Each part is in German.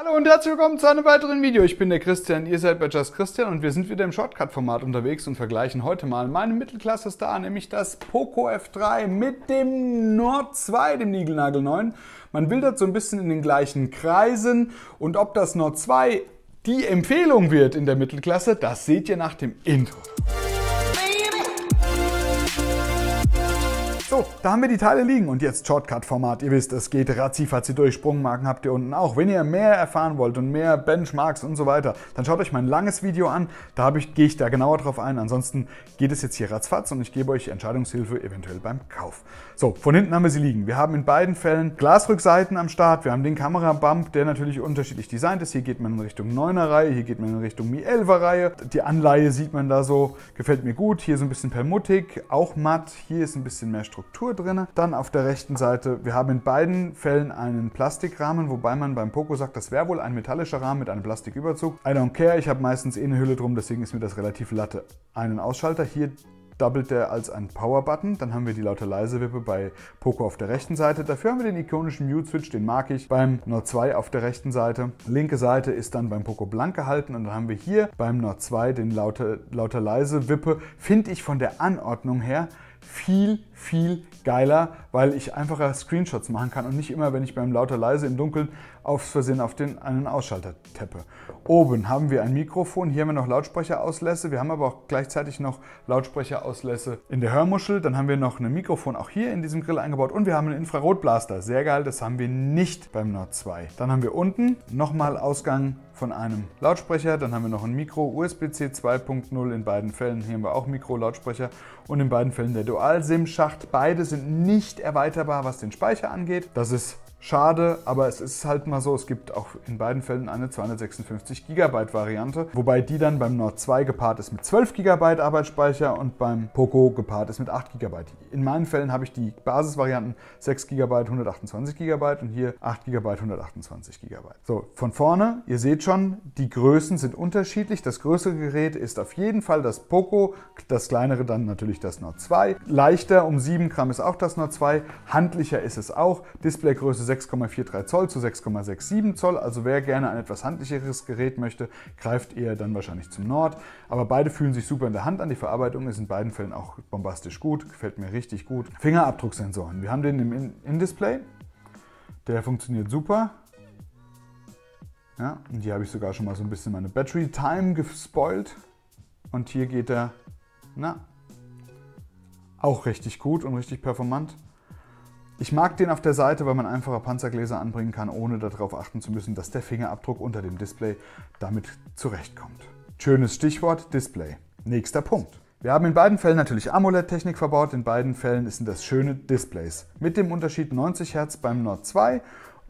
Hallo und herzlich willkommen zu einem weiteren Video. Ich bin der Christian, ihr seid bei Just Christian und wir sind wieder im Shortcut-Format unterwegs und vergleichen heute mal meinen Mittelklasse-Star, nämlich das Poco F3 mit dem Nord 2, dem Nigelnagel 9. Man wildert so ein bisschen in den gleichen Kreisen und ob das Nord 2 die Empfehlung wird in der Mittelklasse, das seht ihr nach dem Intro. So, da haben wir die Teile liegen und jetzt Shortcut-Format. Ihr wisst, es geht ratzifatzi durch. Sprungmarken habt ihr unten auch. Wenn ihr mehr erfahren wollt und mehr Benchmarks und so weiter, dann schaut euch mein langes Video an. Da ich, gehe ich da genauer drauf ein. Ansonsten geht es jetzt hier ratzfatz und ich gebe euch Entscheidungshilfe eventuell beim Kauf. So, von hinten haben wir sie liegen. Wir haben in beiden Fällen Glasrückseiten am Start. Wir haben den Kamerabump, der natürlich unterschiedlich designt ist. Hier geht man in Richtung 9er Reihe, hier geht man in Richtung Mi 11er Reihe. Die Anleihe sieht man da so, gefällt mir gut. Hier so ein bisschen permutig, auch matt. Hier ist ein bisschen mehr Struktur drin. Dann auf der rechten Seite, wir haben in beiden Fällen einen Plastikrahmen, wobei man beim Poco sagt, das wäre wohl ein metallischer Rahmen mit einem Plastiküberzug. I don't care, ich habe meistens eh eine Hülle drum, deswegen ist mir das relativ latte. Einen Ausschalter hier doubelt der als ein Power-Button. Dann haben wir die laute leise Wippe bei Poco auf der rechten Seite. Dafür haben wir den ikonischen Mute-Switch, den mag ich, beim Nord 2 auf der rechten Seite. Linke Seite ist dann beim Poco blank gehalten und dann haben wir hier beim Nord 2 den lauter, lauter leise Wippe. Finde ich von der Anordnung her viel, viel geiler, weil ich einfacher Screenshots machen kann und nicht immer, wenn ich beim lauter leise im Dunkeln aufs Versehen auf den einen Ausschalter teppe. Oben haben wir ein Mikrofon, hier haben wir noch Lautsprecherauslässe, wir haben aber auch gleichzeitig noch Lautsprecherauslässe in der Hörmuschel, dann haben wir noch ein Mikrofon auch hier in diesem Grill eingebaut und wir haben einen Infrarotblaster, sehr geil, das haben wir nicht beim Nord 2. Dann haben wir unten nochmal Ausgang von einem Lautsprecher. Dann haben wir noch ein Mikro, USB-C 2.0 in beiden Fällen. Hier haben wir auch Mikro-Lautsprecher und in beiden Fällen der Dual-SIM-Schacht. Beide sind nicht erweiterbar, was den Speicher angeht. Das ist Schade, aber es ist halt mal so, es gibt auch in beiden Fällen eine 256 GB Variante, wobei die dann beim Nord 2 gepaart ist mit 12 GB Arbeitsspeicher und beim Poco gepaart ist mit 8 GB. In meinen Fällen habe ich die Basisvarianten 6 GB, 128 GB und hier 8 GB, 128 GB. So, von vorne, ihr seht schon, die Größen sind unterschiedlich. Das größere Gerät ist auf jeden Fall das Poco, das kleinere dann natürlich das Nord 2. Leichter um 7 Gramm ist auch das Nord 2, handlicher ist es auch. Displaygröße 6,43 Zoll zu 6,67 Zoll. Also wer gerne ein etwas handlicheres Gerät möchte, greift eher dann wahrscheinlich zum Nord. Aber beide fühlen sich super in der Hand an. Die Verarbeitung ist in beiden Fällen auch bombastisch gut, gefällt mir richtig gut. Fingerabdrucksensoren. Wir haben den im In-Display. Der funktioniert super. Ja, und hier habe ich sogar schon mal so ein bisschen meine Battery Time gespoilt. Und hier geht er, na, auch richtig gut und richtig performant. Ich mag den auf der Seite, weil man einfacher Panzergläser anbringen kann, ohne darauf achten zu müssen, dass der Fingerabdruck unter dem Display damit zurechtkommt. Schönes Stichwort Display. Nächster Punkt. Wir haben in beiden Fällen natürlich AMOLED-Technik verbaut, in beiden Fällen sind das schöne Displays. Mit dem Unterschied 90 Hz beim Nord 2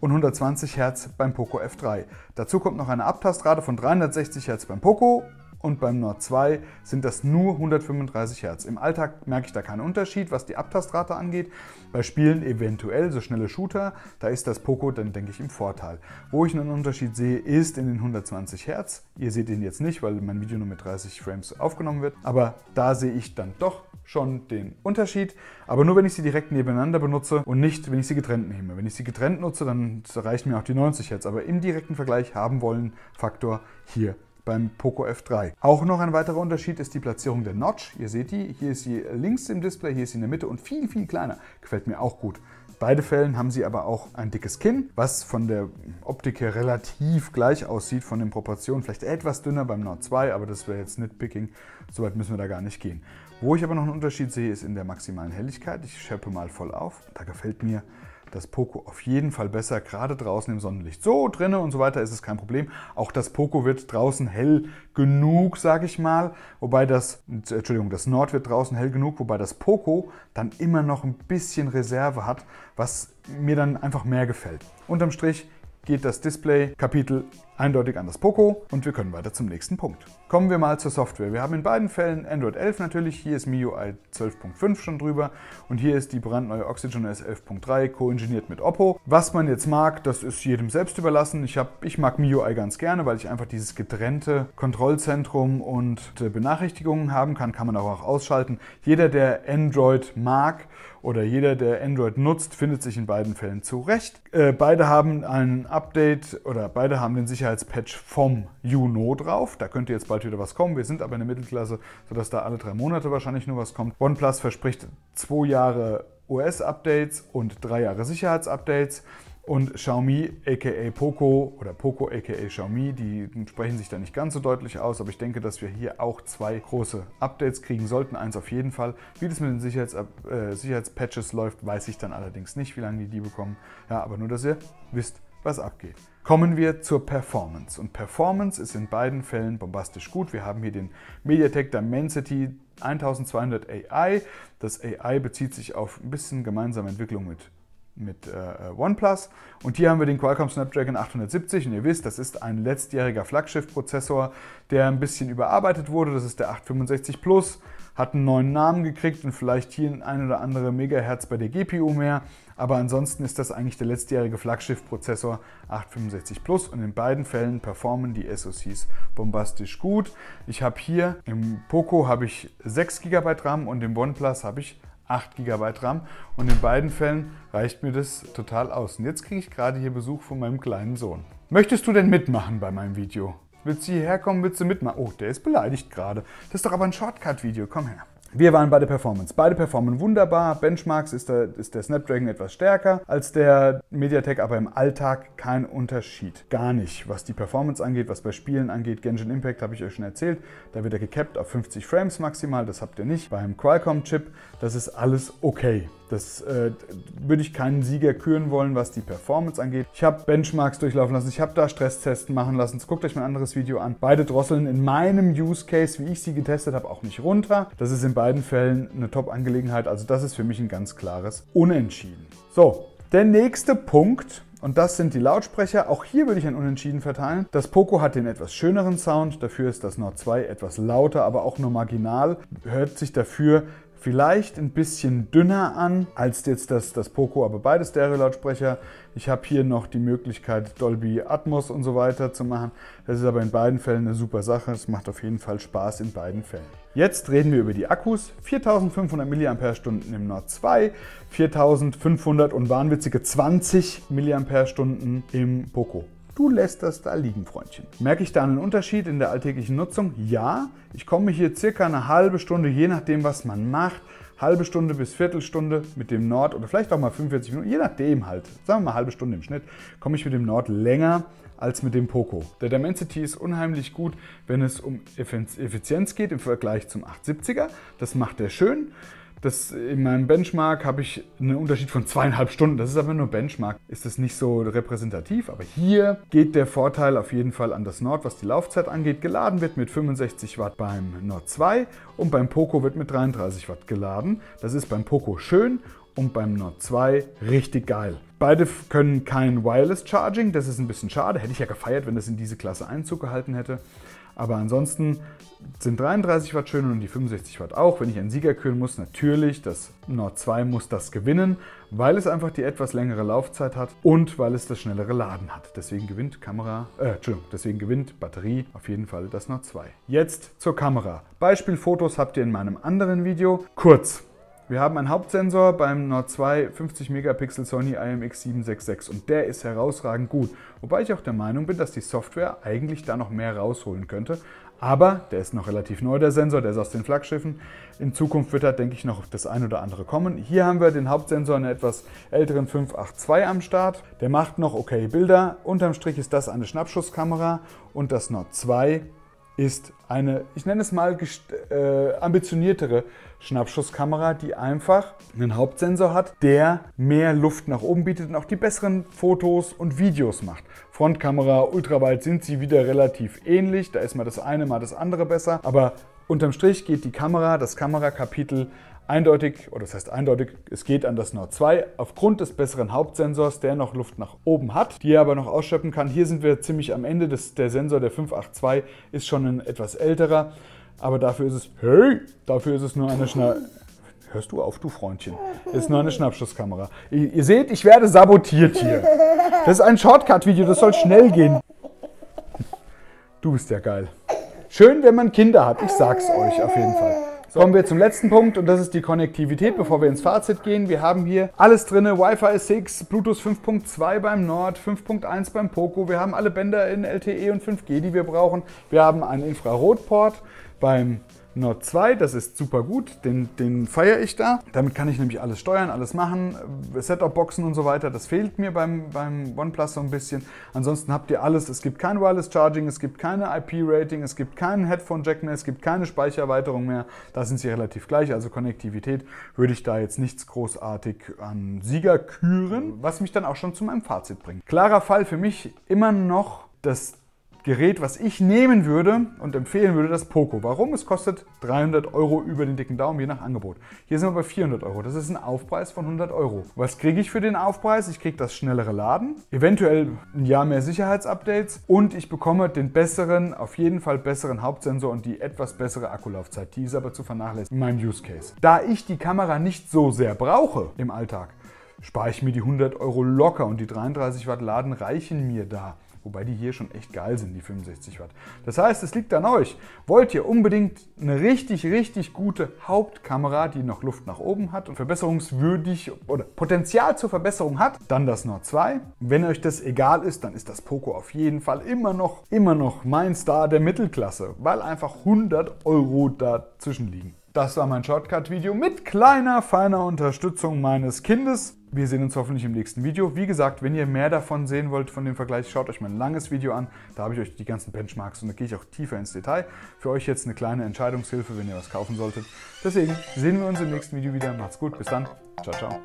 und 120 Hz beim Poco F3. Dazu kommt noch eine Abtastrate von 360 Hz beim Poco und beim Nord 2 sind das nur 135 Hertz. Im Alltag merke ich da keinen Unterschied, was die Abtastrate angeht. Bei Spielen eventuell so schnelle Shooter, da ist das Poco dann denke ich im Vorteil. Wo ich einen Unterschied sehe, ist in den 120 Hertz. Ihr seht ihn jetzt nicht, weil mein Video nur mit 30 Frames aufgenommen wird, aber da sehe ich dann doch schon den Unterschied, aber nur wenn ich sie direkt nebeneinander benutze und nicht, wenn ich sie getrennt nehme. Wenn ich sie getrennt nutze, dann reichen mir auch die 90 Hertz, aber im direkten Vergleich haben wollen Faktor hier beim Poco F3. Auch noch ein weiterer Unterschied ist die Platzierung der Notch. Ihr seht die, hier ist sie links im Display, hier ist sie in der Mitte und viel, viel kleiner. Gefällt mir auch gut. Beide Fällen haben sie aber auch ein dickes Kinn, was von der Optik her relativ gleich aussieht, von den Proportionen. Vielleicht etwas dünner beim Nord 2, aber das wäre jetzt Nitpicking. Soweit müssen wir da gar nicht gehen. Wo ich aber noch einen Unterschied sehe, ist in der maximalen Helligkeit. Ich schärfe mal voll auf. Da gefällt mir das Poco auf jeden Fall besser, gerade draußen im Sonnenlicht. So, drinnen und so weiter ist es kein Problem. Auch das Poco wird draußen hell genug, sage ich mal. Wobei das, Entschuldigung, das Nord wird draußen hell genug, wobei das Poco dann immer noch ein bisschen Reserve hat, was mir dann einfach mehr gefällt. Unterm Strich geht das Display-Kapitel eindeutig an das Poco und wir können weiter zum nächsten Punkt. Kommen wir mal zur Software. Wir haben in beiden Fällen Android 11 natürlich, hier ist MIUI 12.5 schon drüber und hier ist die brandneue Oxygen OS 11.3 koingeniert mit Oppo. Was man jetzt mag, das ist jedem selbst überlassen. Ich, hab, ich mag MIUI ganz gerne, weil ich einfach dieses getrennte Kontrollzentrum und äh, Benachrichtigungen haben kann, kann man auch ausschalten. Jeder, der Android mag oder jeder, der Android nutzt, findet sich in beiden Fällen zurecht. Äh, beide haben ein Update oder beide haben den Sicherheitspatch vom Juno drauf. Da könnte jetzt bald wieder was kommen. Wir sind aber in der Mittelklasse, sodass da alle drei Monate wahrscheinlich nur was kommt. OnePlus verspricht zwei Jahre OS-Updates und drei Jahre Sicherheitsupdates. Und Xiaomi aka Poco oder Poco aka Xiaomi, die sprechen sich da nicht ganz so deutlich aus, aber ich denke, dass wir hier auch zwei große Updates kriegen sollten. Eins auf jeden Fall. Wie das mit den Sicherheits äh, Sicherheitspatches läuft, weiß ich dann allerdings nicht, wie lange die die bekommen. Ja, aber nur, dass ihr wisst, was abgeht. Kommen wir zur Performance. Und Performance ist in beiden Fällen bombastisch gut. Wir haben hier den MediaTek Dimensity 1200 AI. Das AI bezieht sich auf ein bisschen gemeinsame Entwicklung mit mit äh, äh, OnePlus. Und hier haben wir den Qualcomm Snapdragon 870 und ihr wisst, das ist ein letztjähriger Flaggschiff-Prozessor, der ein bisschen überarbeitet wurde. Das ist der 865 Plus, hat einen neuen Namen gekriegt und vielleicht hier ein oder andere Megahertz bei der GPU mehr. Aber ansonsten ist das eigentlich der letztjährige Flaggschiff-Prozessor 865 Plus und in beiden Fällen performen die SoCs bombastisch gut. Ich habe hier im Poco habe ich 6 GB RAM und im OnePlus habe ich 8 GB RAM und in beiden Fällen reicht mir das total aus. Und jetzt kriege ich gerade hier Besuch von meinem kleinen Sohn. Möchtest du denn mitmachen bei meinem Video? Willst du hierher kommen, willst du mitmachen? Oh, der ist beleidigt gerade. Das ist doch aber ein Shortcut-Video, komm her. Wir waren bei der Performance. Beide performen wunderbar. Benchmarks ist der, ist der Snapdragon etwas stärker als der MediaTek, aber im Alltag kein Unterschied. Gar nicht, was die Performance angeht, was bei Spielen angeht. Genshin Impact habe ich euch schon erzählt. Da wird er gecapped auf 50 Frames maximal. Das habt ihr nicht. Beim Qualcomm-Chip, das ist alles okay. Das äh, würde ich keinen Sieger küren wollen, was die Performance angeht. Ich habe Benchmarks durchlaufen lassen, ich habe da Stresstests machen lassen. Guckt euch mein anderes Video an. Beide drosseln in meinem Use Case, wie ich sie getestet habe, auch nicht runter. Das ist in beiden Fällen eine Top-Angelegenheit. Also das ist für mich ein ganz klares Unentschieden. So, der nächste Punkt und das sind die Lautsprecher. Auch hier würde ich ein Unentschieden verteilen. Das Poco hat den etwas schöneren Sound, dafür ist das Nord 2 etwas lauter, aber auch nur marginal. Hört sich dafür vielleicht ein bisschen dünner an als jetzt das, das Poco, aber beide Stereo-Lautsprecher. Ich habe hier noch die Möglichkeit, Dolby Atmos und so weiter zu machen. Das ist aber in beiden Fällen eine super Sache. Es macht auf jeden Fall Spaß in beiden Fällen. Jetzt reden wir über die Akkus. 4500 mAh im Nord 2, 4500 und wahnwitzige 20 mAh im Poco. Du lässt das da liegen, Freundchen. Merke ich da einen Unterschied in der alltäglichen Nutzung? Ja, ich komme hier circa eine halbe Stunde, je nachdem, was man macht, halbe Stunde bis Viertelstunde mit dem Nord oder vielleicht auch mal 45 Minuten, je nachdem halt, sagen wir mal halbe Stunde im Schnitt, komme ich mit dem Nord länger als mit dem Poco. Der Dimensity ist unheimlich gut, wenn es um Effizienz geht im Vergleich zum 870er. Das macht er schön. Das, in meinem Benchmark habe ich einen Unterschied von zweieinhalb Stunden. Das ist aber nur Benchmark. Ist das nicht so repräsentativ, aber hier geht der Vorteil auf jeden Fall an das Nord, was die Laufzeit angeht. Geladen wird mit 65 Watt beim Nord 2 und beim Poco wird mit 33 Watt geladen. Das ist beim Poco schön und beim Nord 2 richtig geil. Beide können kein Wireless Charging, das ist ein bisschen schade. Hätte ich ja gefeiert, wenn das in diese Klasse Einzug gehalten hätte. Aber ansonsten sind 33 Watt schön und die 65 Watt auch. Wenn ich einen Sieger kühlen muss, natürlich, das Nord 2 muss das gewinnen, weil es einfach die etwas längere Laufzeit hat und weil es das schnellere Laden hat. Deswegen gewinnt Kamera, äh, Entschuldigung, deswegen gewinnt Batterie auf jeden Fall das Nord 2. Jetzt zur Kamera. Beispielfotos habt ihr in meinem anderen Video. Kurz, wir haben einen Hauptsensor beim Nord 2 50 Megapixel Sony IMX766 und der ist herausragend gut, wobei ich auch der Meinung bin, dass die Software eigentlich da noch mehr rausholen könnte, aber der ist noch relativ neu, der Sensor, der ist aus den Flaggschiffen. In Zukunft wird da, denke ich, noch das ein oder andere kommen. Hier haben wir den Hauptsensor, einen etwas älteren 582 am Start. Der macht noch okay Bilder. Unterm Strich ist das eine Schnappschusskamera und das Nord 2 ist eine, ich nenne es mal äh, ambitioniertere Schnappschusskamera, die einfach einen Hauptsensor hat, der mehr Luft nach oben bietet und auch die besseren Fotos und Videos macht. Frontkamera, Ultraweit sind sie wieder relativ ähnlich, da ist mal das eine, mal das andere besser, aber unterm Strich geht die Kamera, das Kamerakapitel eindeutig, oder das heißt eindeutig, es geht an das Nord 2 aufgrund des besseren Hauptsensors, der noch Luft nach oben hat, die er aber noch ausschöpfen kann. Hier sind wir ziemlich am Ende, das, der Sensor der 582 ist schon ein etwas älterer, aber dafür ist es, hey, dafür ist es nur eine Schna Hörst du auf, du Freundchen. ist nur eine Schnappschusskamera. Ihr, ihr seht, ich werde sabotiert hier. Das ist ein Shortcut-Video, das soll schnell gehen. Du bist ja geil. Schön, wenn man Kinder hat, ich sag's euch auf jeden Fall. So. Kommen wir zum letzten Punkt und das ist die Konnektivität, bevor wir ins Fazit gehen. Wir haben hier alles drin, Wi-Fi 6, Bluetooth 5.2 beim Nord, 5.1 beim Poco. Wir haben alle Bänder in LTE und 5G, die wir brauchen. Wir haben einen Infrarotport beim Nord 2, das ist super gut, den, den feiere ich da. Damit kann ich nämlich alles steuern, alles machen, Setup-Boxen und so weiter, das fehlt mir beim, beim OnePlus so ein bisschen. Ansonsten habt ihr alles, es gibt kein Wireless Charging, es gibt keine IP-Rating, es gibt keinen Headphone-Jack mehr, es gibt keine Speichererweiterung mehr, da sind sie relativ gleich, also Konnektivität würde ich da jetzt nichts großartig an Sieger küren, was mich dann auch schon zu meinem Fazit bringt. Klarer Fall für mich immer noch das Gerät, was ich nehmen würde und empfehlen würde, das Poco. Warum? Es kostet 300 Euro über den dicken Daumen, je nach Angebot. Hier sind wir bei 400 Euro. Das ist ein Aufpreis von 100 Euro. Was kriege ich für den Aufpreis? Ich kriege das schnellere Laden, eventuell ein Jahr mehr Sicherheitsupdates und ich bekomme den besseren, auf jeden Fall besseren Hauptsensor und die etwas bessere Akkulaufzeit. Die ist aber zu vernachlässigen in meinem Use Case. Da ich die Kamera nicht so sehr brauche im Alltag, spare ich mir die 100 Euro locker und die 33 Watt Laden reichen mir da. Wobei die hier schon echt geil sind, die 65 Watt. Das heißt, es liegt an euch. Wollt ihr unbedingt eine richtig, richtig gute Hauptkamera, die noch Luft nach oben hat und verbesserungswürdig oder Potenzial zur Verbesserung hat, dann das Nord 2. Wenn euch das egal ist, dann ist das Poco auf jeden Fall immer noch, immer noch mein Star der Mittelklasse, weil einfach 100 Euro dazwischen liegen. Das war mein Shortcut-Video mit kleiner, feiner Unterstützung meines Kindes. Wir sehen uns hoffentlich im nächsten Video. Wie gesagt, wenn ihr mehr davon sehen wollt, von dem Vergleich, schaut euch mein langes Video an. Da habe ich euch die ganzen Benchmarks und da gehe ich auch tiefer ins Detail. Für euch jetzt eine kleine Entscheidungshilfe, wenn ihr was kaufen solltet. Deswegen sehen wir uns im nächsten Video wieder. Macht's gut, bis dann. Ciao, ciao.